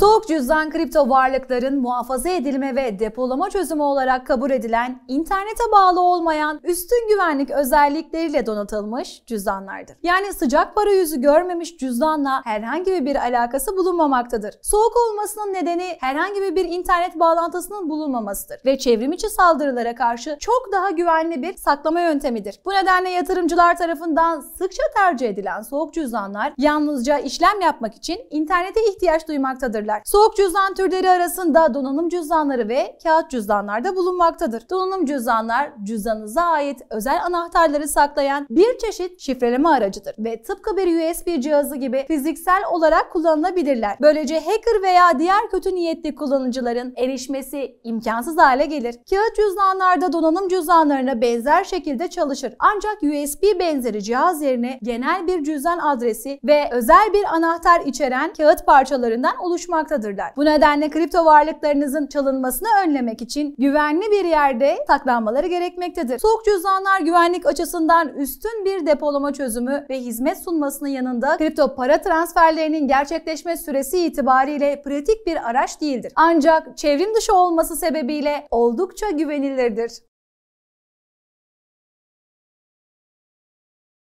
Soğuk cüzdan kripto varlıkların muhafaza edilme ve depolama çözümü olarak kabul edilen internete bağlı olmayan üstün güvenlik özellikleriyle donatılmış cüzdanlardır. Yani sıcak para yüzü görmemiş cüzdanla herhangi bir alakası bulunmamaktadır. Soğuk olmasının nedeni herhangi bir internet bağlantısının bulunmamasıdır ve çevrimiçi saldırılara karşı çok daha güvenli bir saklama yöntemidir. Bu nedenle yatırımcılar tarafından sıkça tercih edilen soğuk cüzdanlar yalnızca işlem yapmak için internete ihtiyaç duymaktadır kullanabilirler. Soğuk cüzdan türleri arasında donanım cüzdanları ve kağıt cüzdanlar da bulunmaktadır. Donanım cüzdanlar cüzdanınıza ait özel anahtarları saklayan bir çeşit şifreleme aracıdır ve tıpkı bir USB cihazı gibi fiziksel olarak kullanılabilirler. Böylece hacker veya diğer kötü niyetli kullanıcıların erişmesi imkansız hale gelir. Kağıt cüzdanlarda donanım cüzdanlarına benzer şekilde çalışır. Ancak USB benzeri cihaz yerine genel bir cüzdan adresi ve özel bir anahtar içeren kağıt parçalarından oluşur oluşmaktadırlar. Bu nedenle kripto varlıklarınızın çalınmasını önlemek için güvenli bir yerde saklanmaları gerekmektedir. Soğuk cüzdanlar güvenlik açısından üstün bir depolama çözümü ve hizmet sunmasının yanında kripto para transferlerinin gerçekleşme süresi itibariyle pratik bir araç değildir. Ancak çevrim dışı olması sebebiyle oldukça güvenilirdir.